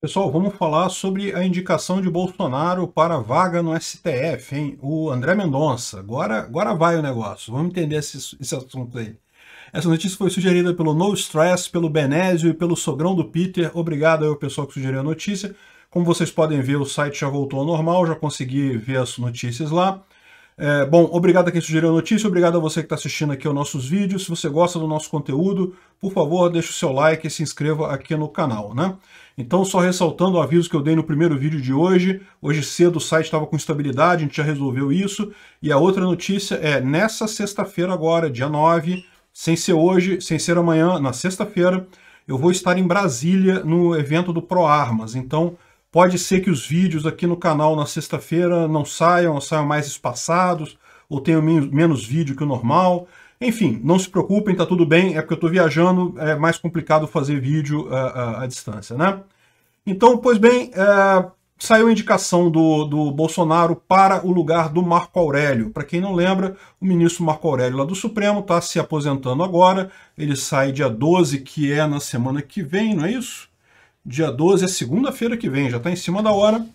Pessoal, vamos falar sobre a indicação de Bolsonaro para vaga no STF, hein? O André Mendonça. Agora, agora vai o negócio. Vamos entender esse, esse assunto aí. Essa notícia foi sugerida pelo No Stress, pelo Benésio e pelo Sogrão do Peter. Obrigado ao pessoal que sugeriu a notícia. Como vocês podem ver, o site já voltou ao normal, já consegui ver as notícias lá. É, bom, obrigado a quem sugeriu a notícia, obrigado a você que está assistindo aqui aos nossos vídeos. Se você gosta do nosso conteúdo, por favor, deixe o seu like e se inscreva aqui no canal, né? Então, só ressaltando o aviso que eu dei no primeiro vídeo de hoje, hoje cedo o site estava com estabilidade, a gente já resolveu isso. E a outra notícia é, nessa sexta-feira agora, dia 9, sem ser hoje, sem ser amanhã, na sexta-feira, eu vou estar em Brasília no evento do ProArmas. Então, pode ser que os vídeos aqui no canal na sexta-feira não saiam, ou saiam mais espaçados, ou tenham menos vídeo que o normal. Enfim, não se preocupem, tá tudo bem, é porque eu estou viajando, é mais complicado fazer vídeo à, é, é, à distância, né? Então, pois bem, é, saiu a indicação do, do Bolsonaro para o lugar do Marco Aurélio. Para quem não lembra, o ministro Marco Aurélio lá do Supremo está se aposentando agora, ele sai dia 12, que é na semana que vem, não é isso? Dia 12 é segunda-feira que vem, já está em cima da hora.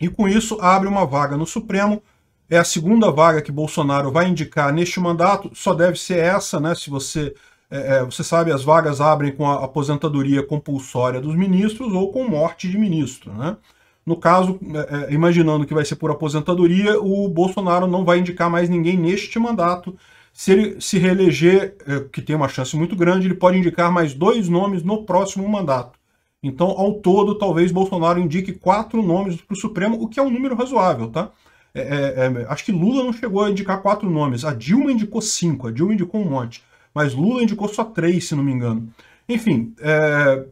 E com isso abre uma vaga no Supremo é a segunda vaga que Bolsonaro vai indicar neste mandato, só deve ser essa, né? Se você. É, é, você sabe, as vagas abrem com a aposentadoria compulsória dos ministros ou com morte de ministro, né? No caso, é, é, imaginando que vai ser por aposentadoria, o Bolsonaro não vai indicar mais ninguém neste mandato. Se ele se reeleger, é, que tem uma chance muito grande, ele pode indicar mais dois nomes no próximo mandato. Então, ao todo, talvez Bolsonaro indique quatro nomes para o Supremo, o que é um número razoável, tá? É é, é, é, acho que Lula não chegou a indicar quatro nomes. A Dilma indicou cinco, a Dilma indicou um monte. Mas Lula indicou só três, se não me engano. Enfim, é,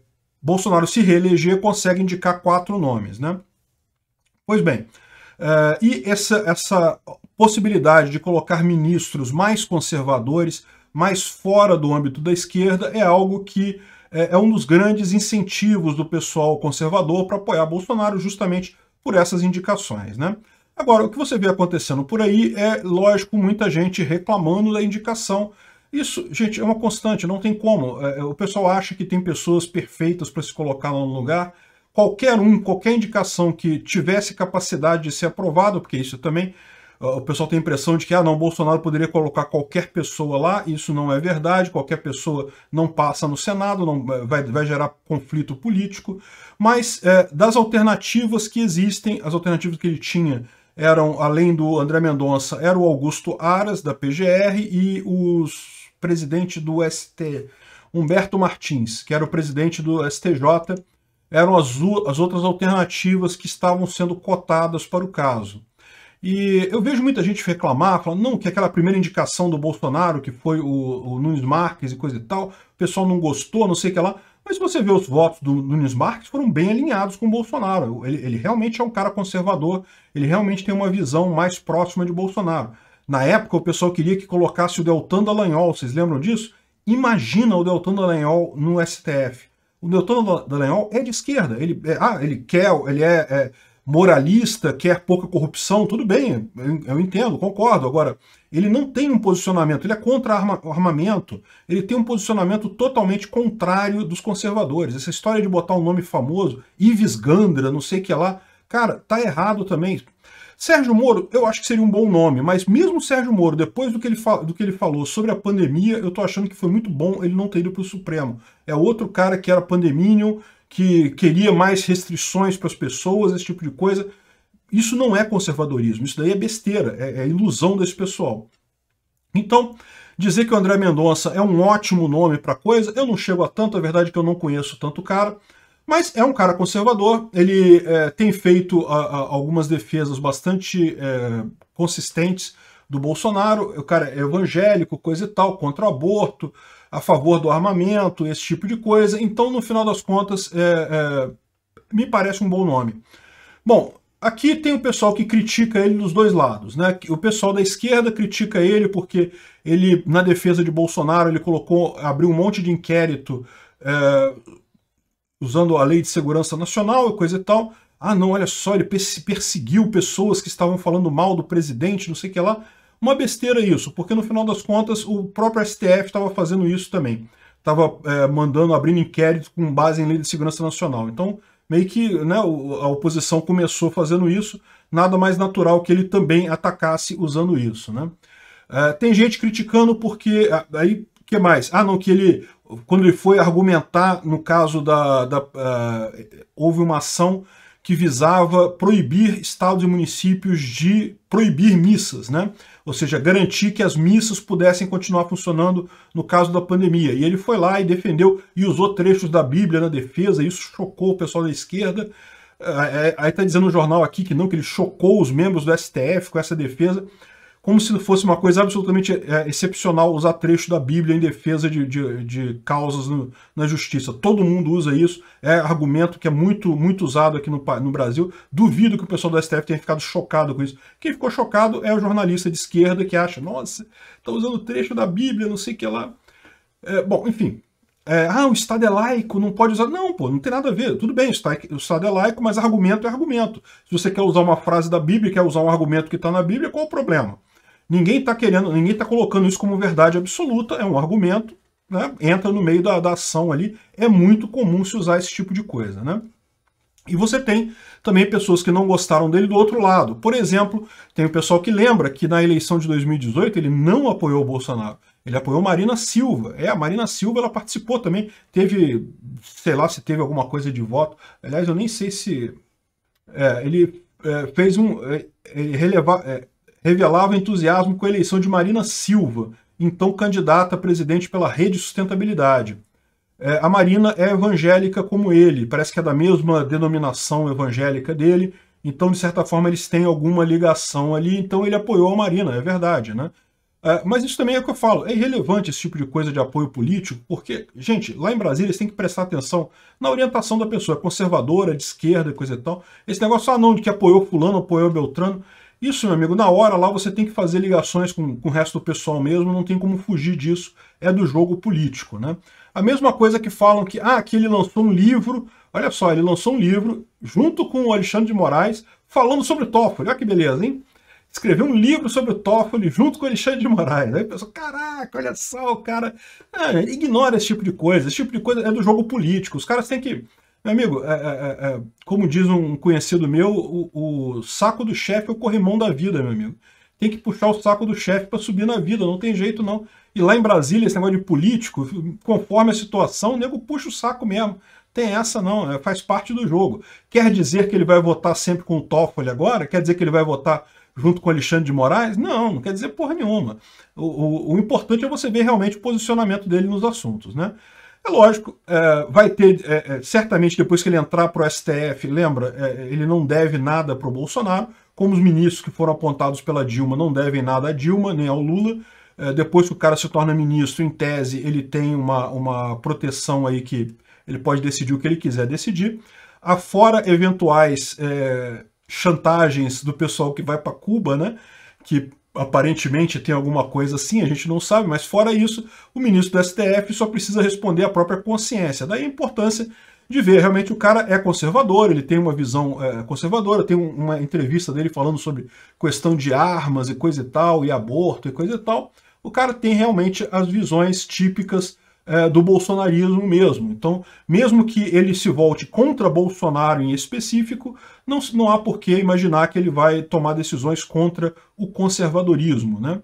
Bolsonaro se reeleger consegue indicar quatro nomes, né? Pois bem, é, e essa, essa possibilidade de colocar ministros mais conservadores, mais fora do âmbito da esquerda, é algo que é, um dos grandes incentivos do pessoal conservador para apoiar Bolsonaro justamente por essas indicações, né? Agora, o que você vê acontecendo por aí é, lógico, muita gente reclamando da indicação. Isso, gente, é uma constante, não tem como. É, é, o pessoal acha que tem pessoas perfeitas para se colocar no lugar. Qualquer um, qualquer indicação que tivesse capacidade de ser aprovado, porque isso também o pessoal tem a impressão de que ah, não, Bolsonaro poderia colocar qualquer pessoa lá, isso não é verdade, qualquer pessoa não passa no Senado, não é, vai, vai gerar conflito político, mas é, das alternativas que existem, as alternativas que ele tinha eram, além do André Mendonça, era o Augusto Aras, da PGR, e o presidente do ST, Humberto Martins, que era o presidente do STJ, eram as, as outras alternativas que estavam sendo cotadas para o caso. E eu vejo muita gente reclamar, falando não, que aquela primeira indicação do Bolsonaro, que foi o, o Nunes Marques e coisa e tal, o pessoal não gostou, não sei o que lá. Mas você vê os votos do Nunes Marques foram bem alinhados com o Bolsonaro. Ele, ele realmente é um cara conservador, ele realmente tem uma visão mais próxima de Bolsonaro. Na época, o pessoal queria que colocasse o Deltan Dallagnol, vocês lembram disso? Imagina o Deltan Dallagnol no STF. O Deltan Dallagnol é de esquerda, ele, é, ah, ele quer, ele é, é moralista, quer pouca corrupção, tudo bem, eu entendo, concordo. Agora, ele não tem um posicionamento, ele é contra armamento, ele tem um posicionamento totalmente contrário dos conservadores. Essa história de botar um nome famoso, Ives Gandra, não sei o que lá, cara, tá errado também. Sérgio Moro, eu acho que seria um bom nome, mas mesmo Sérgio Moro, depois do que ele, do que ele falou sobre a pandemia, eu tô achando que foi muito bom ele não ter ido para o Supremo. É outro cara que era pandemínio, que queria mais restrições para as pessoas, esse tipo de coisa. Isso não é conservadorismo, isso daí é besteira, é, é ilusão desse pessoal. Então, dizer que o André Mendonça é um ótimo nome para coisa, eu não chego a tanto, a é verdade é que eu não conheço tanto cara, mas é um cara conservador, ele é, tem feito a, a, algumas defesas bastante é, consistentes do Bolsonaro, o cara é evangélico, coisa e tal, contra o aborto, a favor do armamento, esse tipo de coisa. Então, no final das contas, é, é, me parece um bom nome. Bom, aqui tem o pessoal que critica ele dos dois lados, né? O pessoal da esquerda critica ele porque ele, na defesa de Bolsonaro, ele colocou, abriu um monte de inquérito é, usando a Lei de Segurança Nacional e coisa e tal. Ah, não, olha só, ele perseguiu pessoas que estavam falando mal do presidente, não sei o que lá. Uma besteira isso, porque no final das contas o próprio STF estava fazendo isso também. Estava é, mandando, abrindo inquérito com base em lei de segurança nacional. Então, meio que né, a oposição começou fazendo isso, nada mais natural que ele também atacasse usando isso. Né? É, tem gente criticando porque. Aí, o que mais? Ah, não, que ele. Quando ele foi argumentar, no caso da. da uh, houve uma ação que visava proibir estados e municípios de proibir missas, né? Ou seja, garantir que as missas pudessem continuar funcionando no caso da pandemia. E ele foi lá e defendeu e usou trechos da Bíblia na defesa, e isso chocou o pessoal da esquerda. É, é, aí está dizendo no jornal aqui que não, que ele chocou os membros do STF com essa defesa como se fosse uma coisa absolutamente é, excepcional usar trecho da Bíblia em defesa de, de, de causas no, na justiça. Todo mundo usa isso, é argumento que é muito, muito usado aqui no, no Brasil. Duvido que o pessoal do STF tenha ficado chocado com isso. Quem ficou chocado é o jornalista de esquerda que acha, nossa, está usando trecho da Bíblia, não sei o que lá. É, bom, enfim, é, ah, o Estado é laico, não pode usar. Não, pô, não tem nada a ver. Tudo bem, o Estado é, é laico, mas argumento é argumento. Se você quer usar uma frase da Bíblia, quer usar um argumento que está na Bíblia, qual o problema? Ninguém está querendo, ninguém está colocando isso como verdade absoluta, é um argumento, né? entra no meio da, da ação ali. É muito comum se usar esse tipo de coisa. Né? E você tem também pessoas que não gostaram dele do outro lado. Por exemplo, tem o pessoal que lembra que na eleição de 2018 ele não apoiou o Bolsonaro. Ele apoiou Marina Silva. É, a Marina Silva ela participou também. Teve, sei lá se teve alguma coisa de voto. Aliás, eu nem sei se. É, ele é, fez um. É, ele releva, é, revelava entusiasmo com a eleição de Marina Silva, então candidata a presidente pela Rede Sustentabilidade. É, a Marina é evangélica como ele, parece que é da mesma denominação evangélica dele, então, de certa forma, eles têm alguma ligação ali, então ele apoiou a Marina, é verdade, né? É, mas isso também é o que eu falo, é irrelevante esse tipo de coisa de apoio político, porque, gente, lá em Brasília eles têm que prestar atenção na orientação da pessoa, é conservadora, de esquerda, coisa e tal. Esse negócio, ah não, de que apoiou fulano, apoiou Beltrano, isso, meu amigo, na hora lá você tem que fazer ligações com, com o resto do pessoal mesmo, não tem como fugir disso, é do jogo político, né? A mesma coisa que falam que, ah, aqui ele lançou um livro, olha só, ele lançou um livro junto com o Alexandre de Moraes falando sobre Toffoli, olha que beleza, hein? Escreveu um livro sobre o Toffoli junto com o Alexandre de Moraes. Aí pessoal, caraca, olha só, o cara... É, ignora esse tipo de coisa, esse tipo de coisa é do jogo político, os caras têm que meu amigo, é, é, é, é, como diz um conhecido meu, o, o saco do chefe é o corrimão da vida, meu amigo. Tem que puxar o saco do chefe para subir na vida, não tem jeito não. E lá em Brasília, esse negócio de político, conforme a situação, o nego puxa o saco mesmo. Tem essa não, é, faz parte do jogo. Quer dizer que ele vai votar sempre com o Toffoli agora? Quer dizer que ele vai votar junto com Alexandre de Moraes? Não, não quer dizer porra nenhuma. O, o, o importante é você ver realmente o posicionamento dele nos assuntos, né? É lógico, é, vai ter, é, é certamente depois que ele entrar para o STF, lembra, é, ele não deve nada para o Bolsonaro, como os ministros que foram apontados pela Dilma não devem nada a Dilma nem ao Lula. É, depois que o cara se torna ministro, em tese, ele tem uma, uma proteção aí que ele pode decidir o que ele quiser decidir. Afora eventuais chantagens do pessoal que vai para Cuba, né? Que aparentemente tem alguma coisa assim, a gente não sabe, mas fora isso, o ministro do STF só precisa responder à própria consciência. Daí a importância de ver, realmente o cara é conservador, ele tem uma visão é, conservadora, tem um, uma entrevista dele falando sobre questão de armas e coisa e tal, e aborto e coisa e tal. O cara tem realmente as visões típicas é, do bolsonarismo mesmo. Então, mesmo que ele se volte contra Bolsonaro em específico, não, não há por que imaginar que ele vai tomar decisões contra o conservadorismo. Né?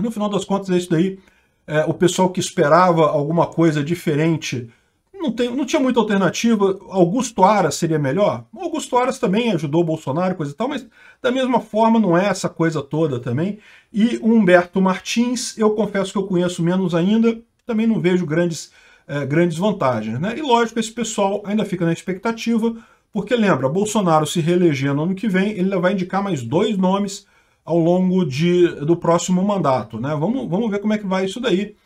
No final das contas, é isso daí. É, o pessoal que esperava alguma coisa diferente não, tem, não tinha muita alternativa. Augusto Aras seria melhor? Augusto Aras também ajudou Bolsonaro, coisa e tal, mas da mesma forma não é essa coisa toda também. E Humberto Martins, eu confesso que eu conheço menos ainda, também não vejo grandes, é, grandes vantagens. Né? E lógico, esse pessoal ainda fica na expectativa, porque lembra, Bolsonaro se reeleger no ano que vem, ele vai indicar mais dois nomes ao longo de, do próximo mandato. Né? Vamos, vamos ver como é que vai isso daí.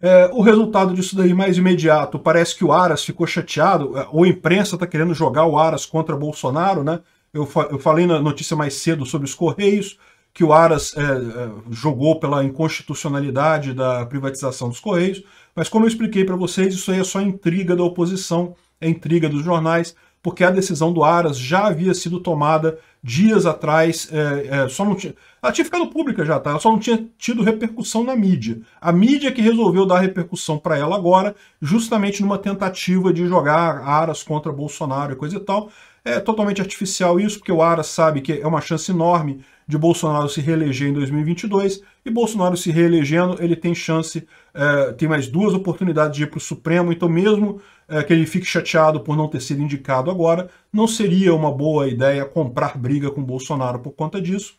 É, o resultado disso daí mais imediato, parece que o Aras ficou chateado, é, ou a imprensa está querendo jogar o Aras contra Bolsonaro, né? Eu, fa eu falei na notícia mais cedo sobre os Correios, que o Aras é, é, jogou pela inconstitucionalidade da privatização dos Correios, mas como eu expliquei para vocês, isso aí é só intriga da oposição, é intriga dos jornais, porque a decisão do Aras já havia sido tomada dias atrás, é, é, só não tinha, ela tinha ficado pública já, tá? Ela só não tinha tido repercussão na mídia. A mídia que resolveu dar repercussão para ela agora, justamente numa tentativa de jogar Aras contra Bolsonaro e coisa e tal. É totalmente artificial isso, porque o Aras sabe que é uma chance enorme de Bolsonaro se reeleger em 2022, e Bolsonaro se reelegendo, ele tem chance, é, tem mais duas oportunidades de ir para o Supremo, então mesmo é, que ele fique chateado por não ter sido indicado agora, não seria uma boa ideia comprar briga com Bolsonaro por conta disso.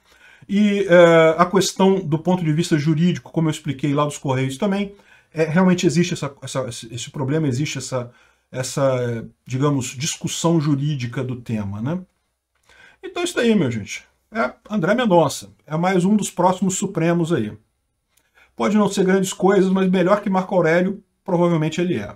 E é, a questão do ponto de vista jurídico, como eu expliquei lá dos Correios também, é, realmente existe essa, essa, esse problema, existe essa, essa, digamos, discussão jurídica do tema. Né? Então é isso aí, meu gente. É André Mendonça. É mais um dos próximos Supremos aí. Pode não ser grandes coisas, mas melhor que Marco Aurélio, provavelmente ele é